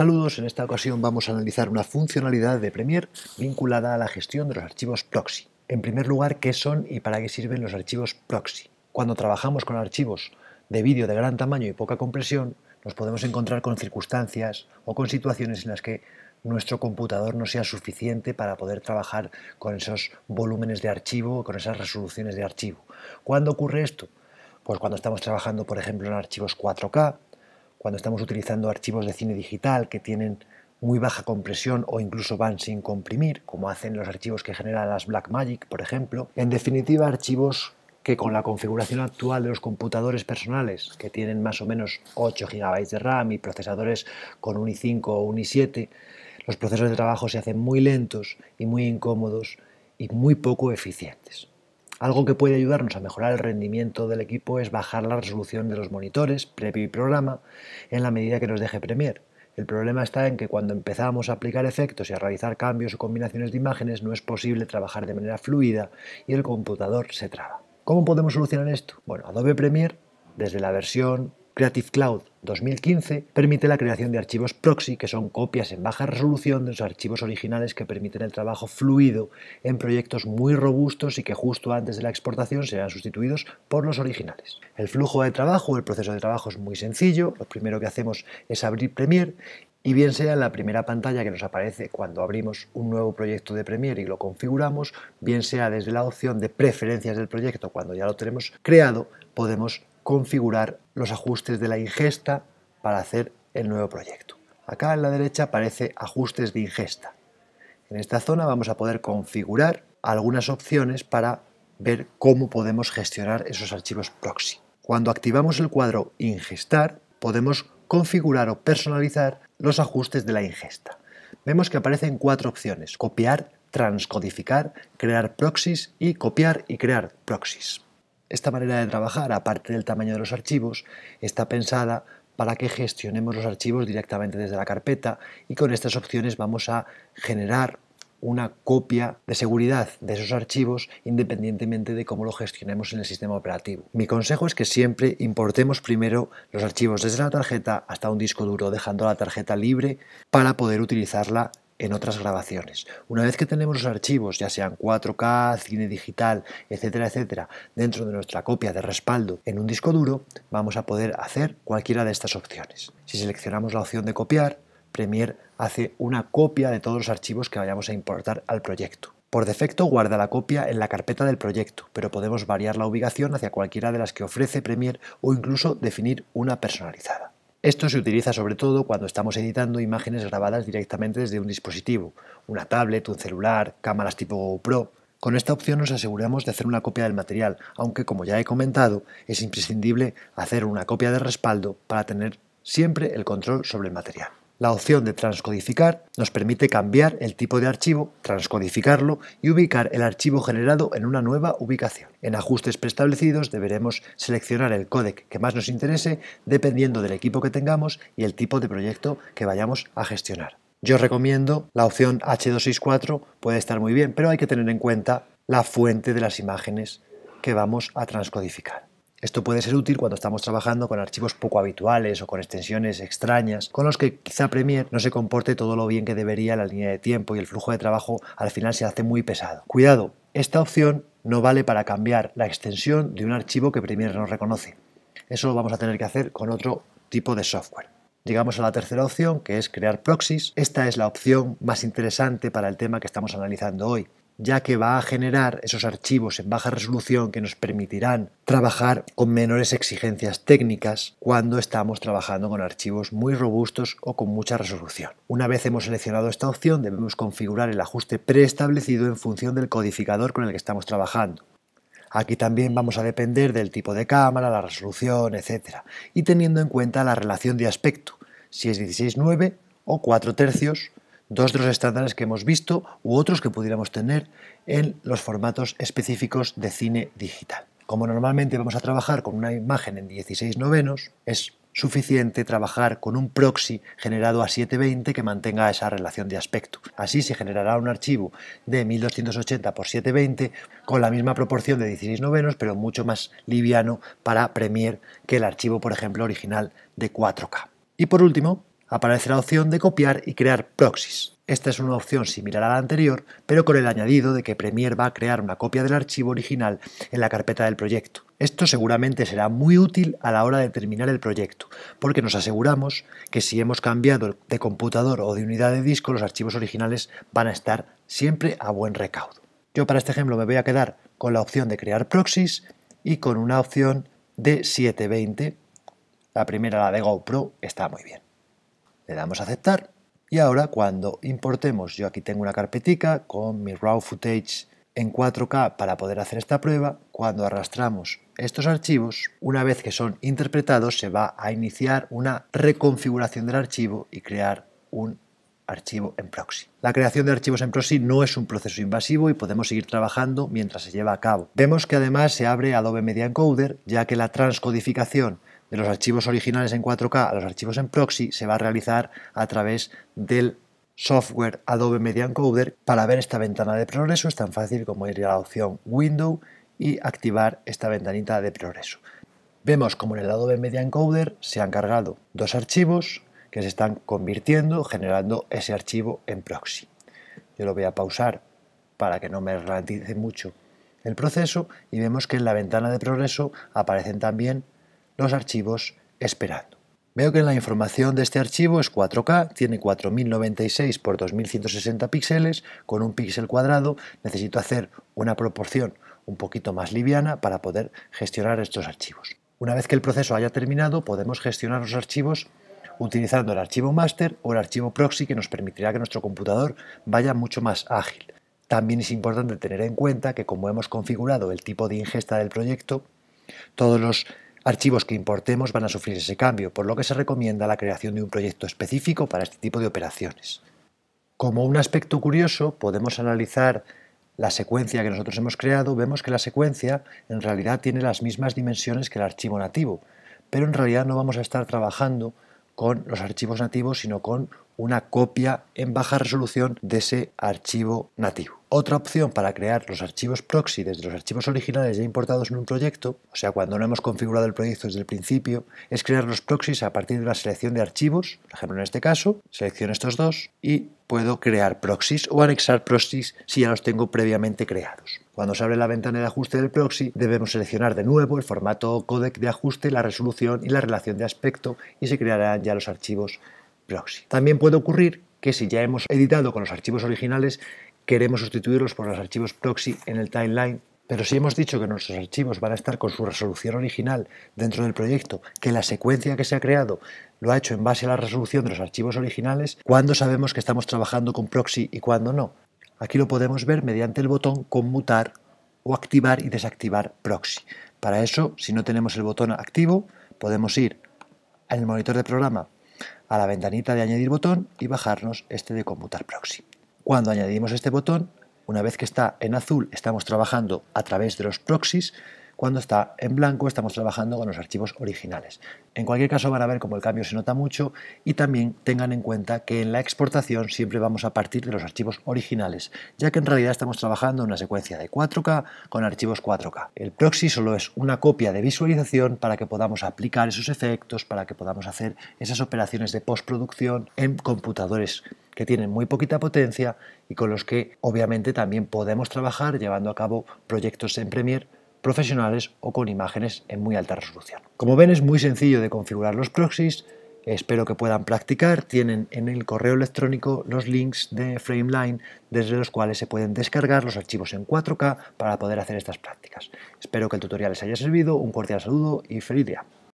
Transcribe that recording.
Saludos, en esta ocasión vamos a analizar una funcionalidad de Premiere vinculada a la gestión de los archivos proxy. En primer lugar, ¿qué son y para qué sirven los archivos proxy? Cuando trabajamos con archivos de vídeo de gran tamaño y poca compresión, nos podemos encontrar con circunstancias o con situaciones en las que nuestro computador no sea suficiente para poder trabajar con esos volúmenes de archivo, o con esas resoluciones de archivo. ¿Cuándo ocurre esto? Pues cuando estamos trabajando, por ejemplo, en archivos 4K, cuando estamos utilizando archivos de cine digital que tienen muy baja compresión o incluso van sin comprimir, como hacen los archivos que generan las Blackmagic, por ejemplo. En definitiva, archivos que con la configuración actual de los computadores personales, que tienen más o menos 8 GB de RAM y procesadores con un i5 o un i7, los procesos de trabajo se hacen muy lentos y muy incómodos y muy poco eficientes. Algo que puede ayudarnos a mejorar el rendimiento del equipo es bajar la resolución de los monitores, previo y programa, en la medida que nos deje Premiere. El problema está en que cuando empezamos a aplicar efectos y a realizar cambios o combinaciones de imágenes no es posible trabajar de manera fluida y el computador se traba. ¿Cómo podemos solucionar esto? Bueno, Adobe Premiere, desde la versión Creative Cloud 2015 permite la creación de archivos proxy, que son copias en baja resolución de los archivos originales que permiten el trabajo fluido en proyectos muy robustos y que justo antes de la exportación serán sustituidos por los originales. El flujo de trabajo, el proceso de trabajo es muy sencillo. Lo primero que hacemos es abrir Premiere y bien sea en la primera pantalla que nos aparece cuando abrimos un nuevo proyecto de Premiere y lo configuramos, bien sea desde la opción de preferencias del proyecto cuando ya lo tenemos creado, podemos configurar los ajustes de la ingesta para hacer el nuevo proyecto. Acá en la derecha aparece ajustes de ingesta. En esta zona vamos a poder configurar algunas opciones para ver cómo podemos gestionar esos archivos proxy. Cuando activamos el cuadro Ingestar, podemos configurar o personalizar los ajustes de la ingesta. Vemos que aparecen cuatro opciones, copiar, transcodificar, crear proxies y copiar y crear proxies. Esta manera de trabajar, aparte del tamaño de los archivos, está pensada para que gestionemos los archivos directamente desde la carpeta y con estas opciones vamos a generar una copia de seguridad de esos archivos independientemente de cómo lo gestionemos en el sistema operativo. Mi consejo es que siempre importemos primero los archivos desde la tarjeta hasta un disco duro, dejando la tarjeta libre para poder utilizarla en otras grabaciones. Una vez que tenemos los archivos, ya sean 4K, cine digital, etcétera, etcétera, dentro de nuestra copia de respaldo en un disco duro, vamos a poder hacer cualquiera de estas opciones. Si seleccionamos la opción de copiar, Premiere hace una copia de todos los archivos que vayamos a importar al proyecto. Por defecto guarda la copia en la carpeta del proyecto, pero podemos variar la ubicación hacia cualquiera de las que ofrece Premiere o incluso definir una personalizada. Esto se utiliza sobre todo cuando estamos editando imágenes grabadas directamente desde un dispositivo, una tablet, un celular, cámaras tipo GoPro. Con esta opción nos aseguramos de hacer una copia del material, aunque como ya he comentado, es imprescindible hacer una copia de respaldo para tener siempre el control sobre el material. La opción de transcodificar nos permite cambiar el tipo de archivo, transcodificarlo y ubicar el archivo generado en una nueva ubicación. En ajustes preestablecidos deberemos seleccionar el codec que más nos interese dependiendo del equipo que tengamos y el tipo de proyecto que vayamos a gestionar. Yo recomiendo la opción H264, puede estar muy bien, pero hay que tener en cuenta la fuente de las imágenes que vamos a transcodificar. Esto puede ser útil cuando estamos trabajando con archivos poco habituales o con extensiones extrañas, con los que quizá Premiere no se comporte todo lo bien que debería la línea de tiempo y el flujo de trabajo al final se hace muy pesado. Cuidado, esta opción no vale para cambiar la extensión de un archivo que Premiere no reconoce. Eso lo vamos a tener que hacer con otro tipo de software. Llegamos a la tercera opción, que es crear proxies. Esta es la opción más interesante para el tema que estamos analizando hoy ya que va a generar esos archivos en baja resolución que nos permitirán trabajar con menores exigencias técnicas cuando estamos trabajando con archivos muy robustos o con mucha resolución. Una vez hemos seleccionado esta opción, debemos configurar el ajuste preestablecido en función del codificador con el que estamos trabajando. Aquí también vamos a depender del tipo de cámara, la resolución, etc. Y teniendo en cuenta la relación de aspecto, si es 16.9 o 4 tercios dos de los estándares que hemos visto u otros que pudiéramos tener en los formatos específicos de cine digital. Como normalmente vamos a trabajar con una imagen en 16 novenos, es suficiente trabajar con un proxy generado a 720 que mantenga esa relación de aspecto. Así se generará un archivo de 1280 x 720 con la misma proporción de 16 novenos, pero mucho más liviano para Premiere que el archivo, por ejemplo, original de 4K. Y por último, aparece la opción de copiar y crear proxies. Esta es una opción similar a la anterior, pero con el añadido de que Premiere va a crear una copia del archivo original en la carpeta del proyecto. Esto seguramente será muy útil a la hora de terminar el proyecto, porque nos aseguramos que si hemos cambiado de computador o de unidad de disco, los archivos originales van a estar siempre a buen recaudo. Yo para este ejemplo me voy a quedar con la opción de crear proxies y con una opción de 720. La primera, la de GoPro, está muy bien. Le damos a aceptar y ahora cuando importemos, yo aquí tengo una carpetica con mi raw footage en 4K para poder hacer esta prueba, cuando arrastramos estos archivos, una vez que son interpretados se va a iniciar una reconfiguración del archivo y crear un archivo en proxy. La creación de archivos en proxy no es un proceso invasivo y podemos seguir trabajando mientras se lleva a cabo. Vemos que además se abre Adobe Media Encoder, ya que la transcodificación de los archivos originales en 4K a los archivos en proxy se va a realizar a través del software Adobe Media Encoder. Para ver esta ventana de progreso es tan fácil como ir a la opción Window y activar esta ventanita de progreso. Vemos como en el Adobe Media Encoder se han cargado dos archivos que se están convirtiendo, generando ese archivo en proxy. Yo lo voy a pausar para que no me ralentice mucho el proceso y vemos que en la ventana de progreso aparecen también los archivos esperando. Veo que la información de este archivo es 4K, tiene 4096 x 2160 píxeles con un píxel cuadrado. Necesito hacer una proporción un poquito más liviana para poder gestionar estos archivos. Una vez que el proceso haya terminado, podemos gestionar los archivos utilizando el archivo master o el archivo proxy que nos permitirá que nuestro computador vaya mucho más ágil. También es importante tener en cuenta que como hemos configurado el tipo de ingesta del proyecto, todos los Archivos que importemos van a sufrir ese cambio, por lo que se recomienda la creación de un proyecto específico para este tipo de operaciones. Como un aspecto curioso, podemos analizar la secuencia que nosotros hemos creado, vemos que la secuencia en realidad tiene las mismas dimensiones que el archivo nativo, pero en realidad no vamos a estar trabajando con los archivos nativos, sino con una copia en baja resolución de ese archivo nativo. Otra opción para crear los archivos proxy desde los archivos originales ya importados en un proyecto, o sea, cuando no hemos configurado el proyecto desde el principio, es crear los proxies a partir de una selección de archivos, por ejemplo en este caso, selecciono estos dos y puedo crear proxies o anexar proxies si ya los tengo previamente creados. Cuando se abre la ventana de ajuste del proxy, debemos seleccionar de nuevo el formato codec de ajuste, la resolución y la relación de aspecto y se crearán ya los archivos proxy. También puede ocurrir que si ya hemos editado con los archivos originales queremos sustituirlos por los archivos proxy en el timeline, pero si hemos dicho que nuestros archivos van a estar con su resolución original dentro del proyecto, que la secuencia que se ha creado lo ha hecho en base a la resolución de los archivos originales, ¿cuándo sabemos que estamos trabajando con proxy y cuándo no? Aquí lo podemos ver mediante el botón conmutar o activar y desactivar proxy. Para eso, si no tenemos el botón activo, podemos ir al monitor de programa a la ventanita de añadir botón y bajarnos este de conmutar proxy. Cuando añadimos este botón, una vez que está en azul estamos trabajando a través de los proxies, cuando está en blanco estamos trabajando con los archivos originales. En cualquier caso van a ver como el cambio se nota mucho y también tengan en cuenta que en la exportación siempre vamos a partir de los archivos originales, ya que en realidad estamos trabajando en una secuencia de 4K con archivos 4K. El proxy solo es una copia de visualización para que podamos aplicar esos efectos, para que podamos hacer esas operaciones de postproducción en computadores que tienen muy poquita potencia y con los que obviamente también podemos trabajar llevando a cabo proyectos en Premiere profesionales o con imágenes en muy alta resolución. Como ven es muy sencillo de configurar los proxies, espero que puedan practicar, tienen en el correo electrónico los links de Frameline desde los cuales se pueden descargar los archivos en 4K para poder hacer estas prácticas. Espero que el tutorial les haya servido, un cordial saludo y feliz día.